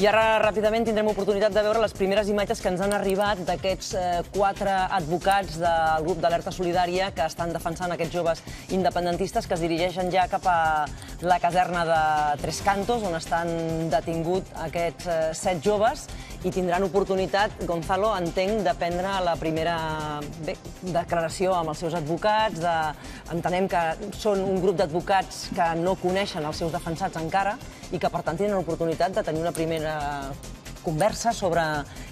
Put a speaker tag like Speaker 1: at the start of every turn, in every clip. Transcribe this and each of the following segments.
Speaker 1: I ara ràpidament tindrem oportunitat de veure les primeres imatges que ens han arribat d'aquests eh, quatre advocats del grup d'alerta solidària que estan defensant aquests joves independentistes que es dirigeixen ja cap a la caserna de Tres Cantos, on estan detingut aquests eh, set joves i tindran oportunitat, Gonzalo, entenc, de prendre la primera declaració amb els seus advocats. De... Entenem que són un grup d'advocats que no coneixen els seus defensats encara, y que, per tienen la oportunidad de tener una primera conversa sobre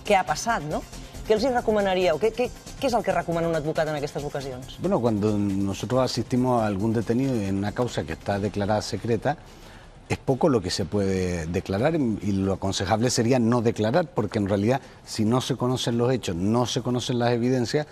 Speaker 1: qué ha pasado. no? ¿Qué les recomendaría qué, ¿Qué es el que recomana un advocado en estas ocasiones?
Speaker 2: Bueno, cuando nosotros asistimos a algún detenido en una causa que está declarada secreta, es poco lo que se puede declarar y lo aconsejable sería no declarar, porque en realidad si no se conocen los hechos, no se conocen las evidencias,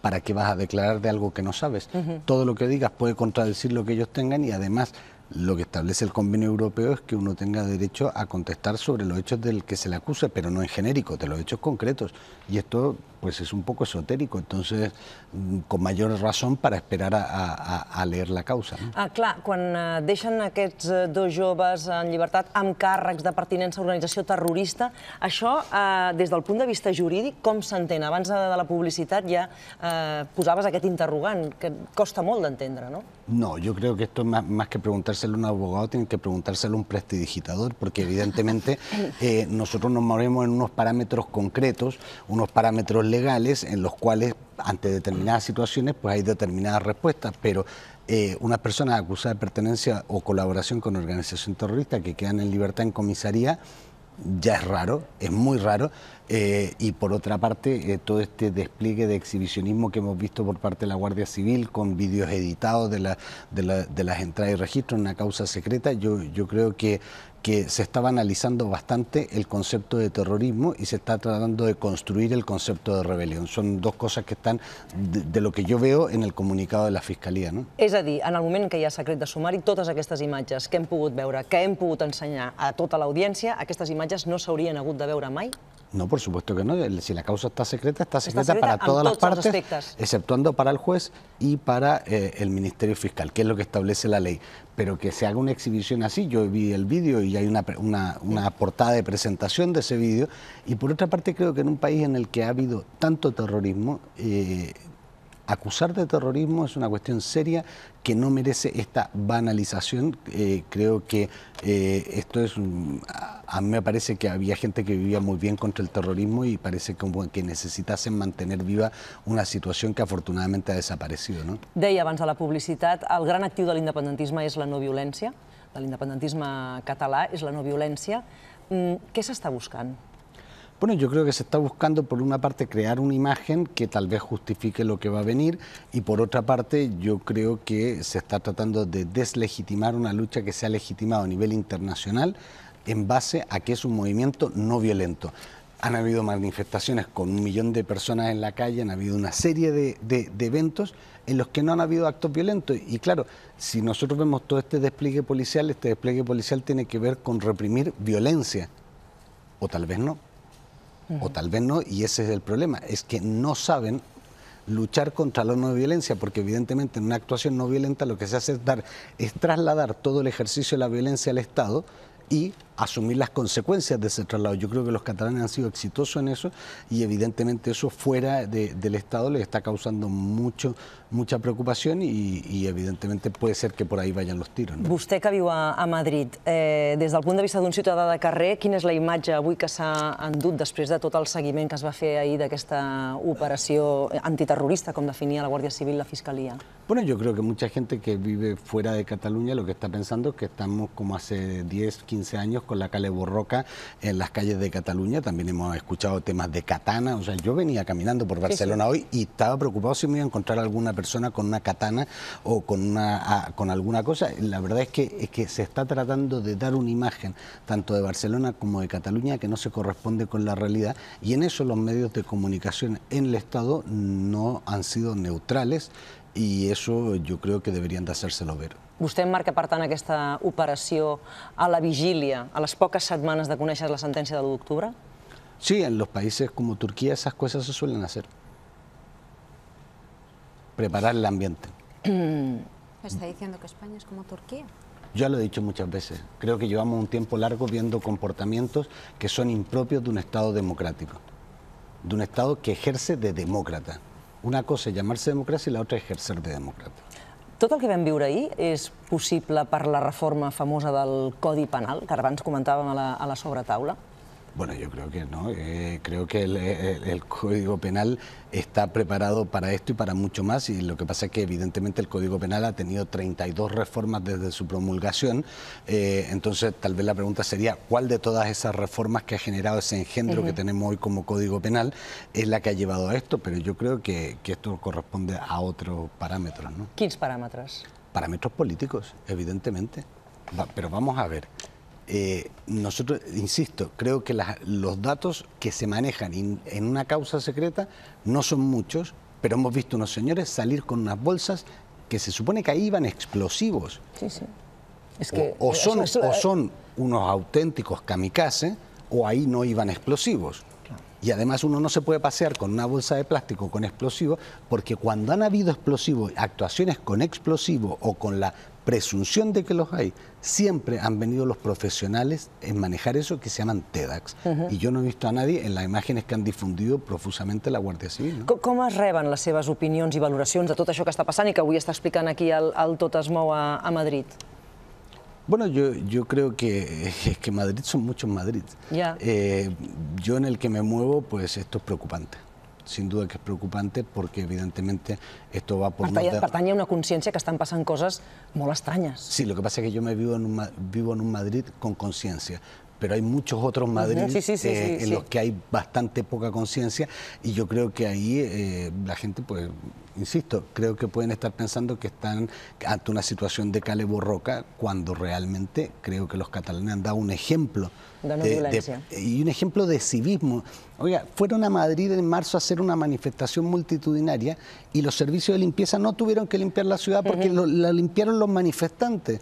Speaker 2: ¿para qué vas a declarar de algo que no sabes? Todo lo que digas puede contradecir lo que ellos tengan y además lo que establece el convenio europeo es que uno tenga derecho a contestar sobre los hechos del que se le acusa, pero no en genérico, de los hechos concretos. Y esto pues es un poco esotérico, entonces mm, con mayor razón para esperar a, a, a leer la causa. No?
Speaker 1: Ah, clar, quan eh, deixen aquests eh, dos joves en llibertat amb càrrecs de pertinença a organització terrorista, això, eh, des del punt de vista jurídic, com s'entén? Abans de la publicitat ja eh, posaves aquest interrogant, que costa molt d'entendre, no?
Speaker 2: No, yo creo que esto más, más, que preguntárselo a un abogado, tiene que preguntárselo a un prestidigitador, porque evidentemente eh, nosotros nos movemos en unos parámetros concretos, unos parámetros legales en los cuales ante determinadas situaciones pues hay determinadas respuestas, pero eh, unas personas acusadas de pertenencia o colaboración con organización terrorista que quedan en libertad en comisaría ya es raro, es muy raro, eh, y por otra parte, eh, todo este despliegue de exhibicionismo que hemos visto por parte de la Guardia Civil con vídeos editados de, la, de, las entradas y registros, una causa secreta, yo, yo creo que, que se estaba analizando bastante el concepto de terrorismo y se está tratando de construir el concepto de rebelión. Son dos cosas que están, de, lo que yo veo, en el comunicado de la Fiscalía. No?
Speaker 1: es en el que hi ha secret de sumari, todas aquestes que que hem pogut ensenyar a tota l'audiència, estas imágenes no s'haurien hagut de veure mai?
Speaker 2: No, supuesto que no. Si la causa está secreta, está secreta, para todas las partes, exceptuando para el juez y para eh, el Ministerio Fiscal, que es lo que establece la ley. Pero que se haga una exhibición así, yo vi el vídeo y hay una, una portada de presentación de ese vídeo. Y por otra parte, creo que en un país en el que ha habido tanto terrorismo, eh, acusar de terrorismo es una cuestión seria que no merece esta banalización. Eh, creo que esto es un, a mí me parece que había gente que vivía muy bien contra el terrorismo y parece que necesitasen mantener viva una situación que afortunadamente ha desaparecido. No?
Speaker 1: ahí avanza la publicidad, el gran activo del independentismo es la no violencia. El independentismo catalán es la no violencia. Mm, ¿Qué se está buscando?
Speaker 2: Bueno, yo creo que se está buscando, por una parte, crear una imagen que tal vez justifique lo que va a venir y, por otra parte, yo creo que se está tratando de deslegitimar una lucha que se ha legitimado a nivel internacional en base a que es un movimiento no violento. Han habido manifestaciones con un millón de personas en la calle, han habido una serie de, eventos en los que no han habido actos violentos. Y claro, si nosotros vemos todo este despliegue policial, este despliegue policial tiene que ver con reprimir violencia. O tal vez no. O tal vez no. Y ese es el problema. Es que no saben luchar contra la no violencia, porque evidentemente en una actuación no violenta lo que se hace es, dar, es trasladar todo el ejercicio de la violencia al Estado y asumir las consecuencias de ese traslado. Yo creo que los catalanes han sido exitosos en eso y evidentemente eso fuera del Estado les está causando mucho, mucha preocupación y, evidentemente puede ser que por ahí vayan los tiros.
Speaker 1: ¿no? Vostè que a, a Madrid, eh, punto del de vista un ciutadà de carrer, quina es la imagen avui que s'ha endut después de tot el seguimiento que se va fer ahir d'aquesta antiterrorista, como definía la Guardia Civil la Fiscalía?
Speaker 2: Bueno, yo creo que mucha gente que vive fuera de Cataluña lo que está pensando es que estamos como hace 10, 15 años con la Cale Borroca en las calles de Cataluña, también hemos escuchado temas de katana, o sea, yo venía caminando por Barcelona hoy y estaba preocupado si me iba a encontrar alguna persona con una katana o con, una, ah, con alguna cosa. La verdad es que, es que se está tratando de dar una imagen tanto de Barcelona como de Cataluña que no se corresponde con la realidad y en eso los medios de comunicación en el Estado no han sido neutrales y eso yo creo que deberían de hacérselo ver.
Speaker 1: ¿Usted em marca, per que esta operación a la vigilia, a las pocas semanas de conèixer la sentencia de octubre?
Speaker 2: Sí, en los países como Turquía esas cosas se suelen hacer. Preparar el ambiente.
Speaker 1: está diciendo que España es como Turquía?
Speaker 2: Ya lo he dicho muchas veces. Creo que llevamos un tiempo largo viendo comportamientos que son impropios de un Estado democrático, de un Estado que ejerce de demócrata. Una cosa es llamarse democracia y la otra es ejercer de demócrata.
Speaker 1: Tot el que vam viure ahir és possible per la reforma famosa del Codi Penal, que abans comentàvem a la, a la sobretaula?
Speaker 2: Bueno, yo creo que no. Eh, creo que eh, el, Código Penal está preparado para esto y para mucho más. Y lo que pasa es que evidentemente el Código Penal ha tenido 32 reformas desde su promulgación. Eh, entonces, tal vez la pregunta sería, ¿cuál de todas esas reformas que ha generado ese engendro que tenemos hoy como Código Penal es la que ha llevado a esto? Pero yo creo que, esto corresponde a otros parámetros. ¿no?
Speaker 1: ¿Qué parámetros?
Speaker 2: Parámetros políticos, evidentemente. pero vamos a ver. Eh, nosotros, insisto, creo que los datos que se manejan en una causa secreta no son muchos, pero hemos visto unos señores salir con unas bolsas que se supone que ahí iban explosivos. Sí, sí.
Speaker 1: Es que, o, son, o son
Speaker 2: unos auténticos kamikaze o ahí no iban explosivos. Y además uno no se puede pasear con una bolsa de plástico con explosivos, porque cuando han habido explosivos, actuaciones con explosivos o con la presunción de que los hay. Siempre han venido los profesionales en manejar eso que se llaman TEDAX. Y yo no he visto a nadie en las imágenes que han difundido profusamente la Guardia Civil.
Speaker 1: ¿Cómo arreban las reben opiniones seves valoraciones i valoracions de tot això que está pasando y que hoy está explicando aquí al, al a, Madrid?
Speaker 2: Bueno, yo, yo creo que, que Madrid son muchos Madrid.
Speaker 1: Eh,
Speaker 2: yo en el que me muevo, pues esto es preocupante. sin duda que es preocupante porque evidentemente esto va por... Pertany, de... pertany
Speaker 1: a una consciència que estan passant coses
Speaker 2: molt estranyes. Sí, lo que pasa es que yo me vivo en un, vivo en un Madrid con consciència. pero hay muchos otros Madrid eh, en los que hay bastante poca conciencia y yo creo que ahí eh, la gente, pues, insisto, creo que pueden estar pensando que están ante una situación de cale borroca cuando realmente creo que los catalanes han dado un ejemplo. y un ejemplo de civismo. Oiga, fueron a Madrid en marzo a hacer una manifestación multitudinaria y los servicios de limpieza no tuvieron que limpiar la ciudad porque la limpiaron los manifestantes.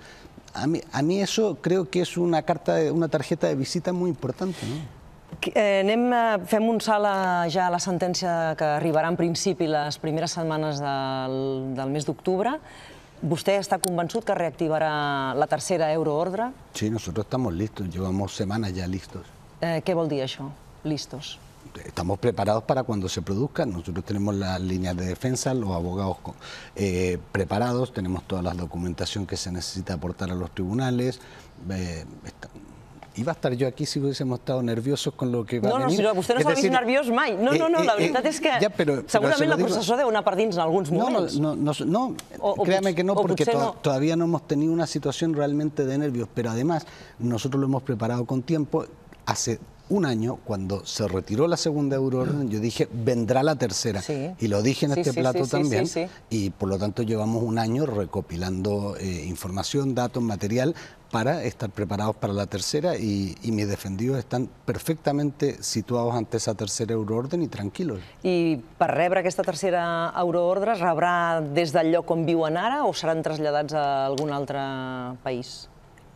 Speaker 2: a mí, a mí eso creo que es una, carta, de, una tarjeta de visita muy importante. ¿no?
Speaker 1: Eh, anem, fem un salt a, ja a la sentència que arribarà en principi les primeres setmanes del, del mes d'octubre. ¿Vostè està convençut que reactivarà la tercera euroordre?
Speaker 2: Sí, nosotros estamos listos, llevamos semanas ya listos.
Speaker 1: Eh, què vol dir això, listos?
Speaker 2: estamos preparados para cuando se produzca. Nosotros tenemos las líneas de defensa, los abogados eh, preparados, tenemos toda la documentación que se necesita aportar a los tribunales. Eh, iba a estar yo aquí si hubiésemos estado nerviosos con lo que va a venir. No, si no,
Speaker 1: no No, no, no, la verdad es que Seguramente la procesó de una en algunos momentos.
Speaker 2: No, no, no,
Speaker 1: créame que no, porque
Speaker 2: todavía no hemos tenido una situación realmente de nervios, pero además nosotros lo hemos preparado con tiempo, hace un año, cuando se retiró la segunda euroorden, yo dije, vendrá la tercera. Y lo dije en este plato también. Y por lo tanto llevamos un año recopilando eh, información, datos, material para estar preparados para la tercera y, mis defendidos están perfectamente situados ante esa tercera euroorden y tranquilos.
Speaker 1: ¿Y para rebre esta tercera euroorden habrá desde des lloc o serán trasladados a algún otro país?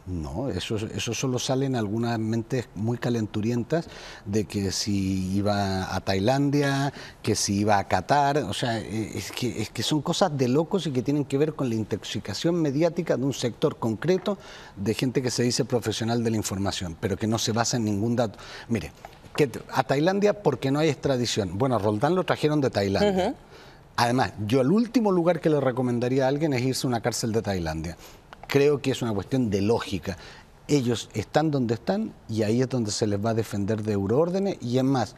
Speaker 2: No, eso, eso solo sale en algunas mentes muy calenturientas de que si iba a Tailandia, que si iba a Qatar, o sea, e, es que, es que son cosas de locos y que tienen que ver con la intoxicación mediática de un sector concreto de gente que se dice profesional de la información, pero que no se basa en ningún dato. Mire, que a Tailandia porque no hay extradición. Bueno, Roldán lo trajeron de Tailandia. Además, yo el último lugar que le recomendaría a alguien es irse a una cárcel de Tailandia creo que es una cuestión de lógica. Ellos están donde están y ahí es donde se les va a defender de euroórdenes y es más,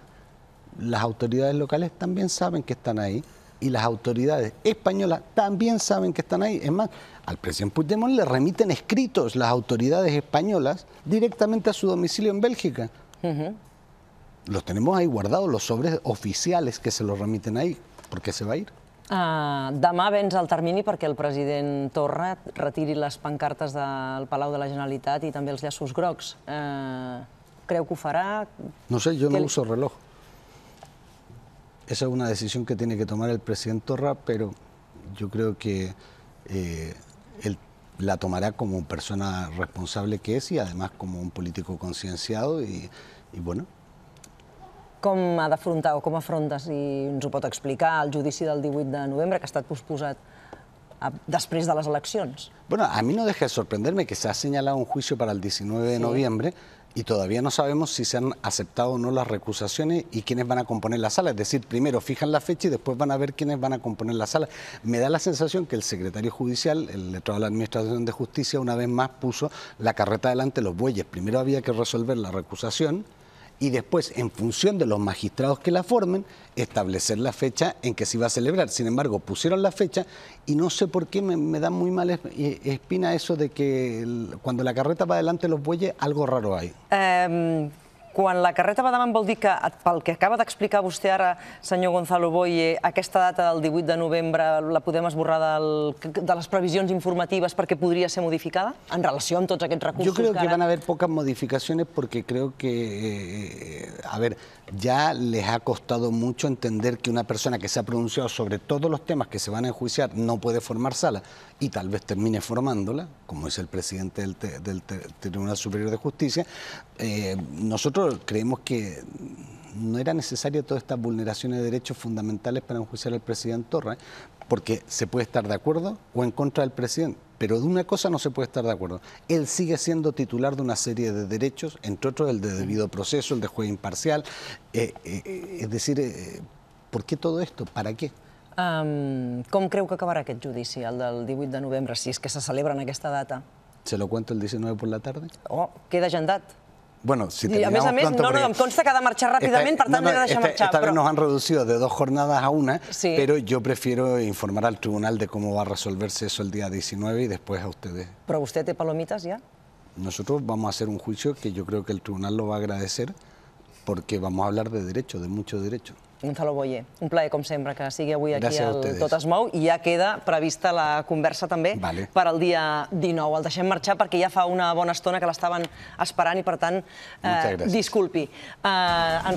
Speaker 2: las autoridades locales también saben que están ahí y las autoridades españolas también saben que están ahí. Es más, al presidente Puigdemont le remiten escritos las autoridades españolas directamente a su domicilio en Bélgica. Los tenemos ahí guardados, los sobres oficiales que se los remiten ahí, porque se va a ir.
Speaker 1: Uh, demà vens el termini perquè el presidente Torra retiri las pancartas del Palau de la Generalitat y también els llaços grocs. Uh, que ho No sé, yo no uso
Speaker 2: reloj. Esa es una decisión que tiene que tomar el presidente Torra, pero yo creo que eh, él la tomará como persona responsable que es y además como un político concienciado y bueno,
Speaker 1: ¿Cómo ha d'afrontar o com afronta, si ho explicar, el judici del 18 de noviembre, que ha estat posposat después de las elecciones. Bueno,
Speaker 2: a mí no deja de sorprenderme que se ha señalado un juicio para el 19 de noviembre y todavía no sabemos si se han aceptado o no las recusaciones y quiénes van a componer la sala. Es decir, primero fijan la fecha y después van a ver quiénes van a componer la sala. Me da la sensación que el secretario judicial, el letrado de la Administración de Justicia, una vez más puso la carreta delante de los bueyes. Primero había que resolver la recusación y después, en función de los magistrados que la formen, establecer la fecha en que se iba a celebrar. Sin embargo, pusieron la fecha y no sé por qué me, da muy mal eh, espina eso de que cuando la carreta va adelante los bueyes, algo raro hay.
Speaker 1: Em, quan la carreta va demanar, vol dir que, pel que acaba explicar usted ara, señor Gonzalo Boye, esta data del 18 de noviembre la podem borrar de las previsiones informativas que pudiera ser modificada en relación que tots aquests recursos? Yo creo que, van a
Speaker 2: haber pocas modificaciones porque creo que, eh, a ver, ya les ha costado mucho entender que una persona que se ha pronunciado sobre todos los temas que se van a enjuiciar no puede formar sala y tal vez termine formándola, como es el presidente del, Tribunal Superior de Justicia. Eh, nosotros creemos que no era necesaria toda esta vulneración de derechos fundamentales para enjuiciar al presidente Torres, porque se puede estar de acuerdo o en contra del presidente. Pero de una cosa no se puede estar de acuerdo. Él sigue siendo titular de una serie de derechos, entre otros el de debido proceso, el de juez imparcial. Eh, eh, es decir,
Speaker 1: eh, ¿por qué todo esto? ¿Para qué? cómo creo que acabará que judici, el del 18 de noviembre si es que se celebra en esta data? Se lo cuento el 19 por la tarde. Oh, queda agendado. Bueno, si I a a no, no, consta que ha de no, de nos
Speaker 2: han reducido de dos jornadas a una, pero yo prefiero informar al tribunal de cómo va a resolverse eso el día 19 y después a ustedes.
Speaker 1: ¿Pero usted te palomitas ya?
Speaker 2: Nosotros vamos a hacer un juicio que yo creo que el tribunal lo va a agradecer porque vamos a hablar de derecho, de mucho derecho.
Speaker 1: Gonzalo Boye, un plaer, com sempre, que sigui avui aquí al Tot es mou i ja queda prevista la conversa també per al dia 19. El deixem marxar perquè ja fa una bona estona que l'estaven esperant i, per tant, eh, disculpi. Eh,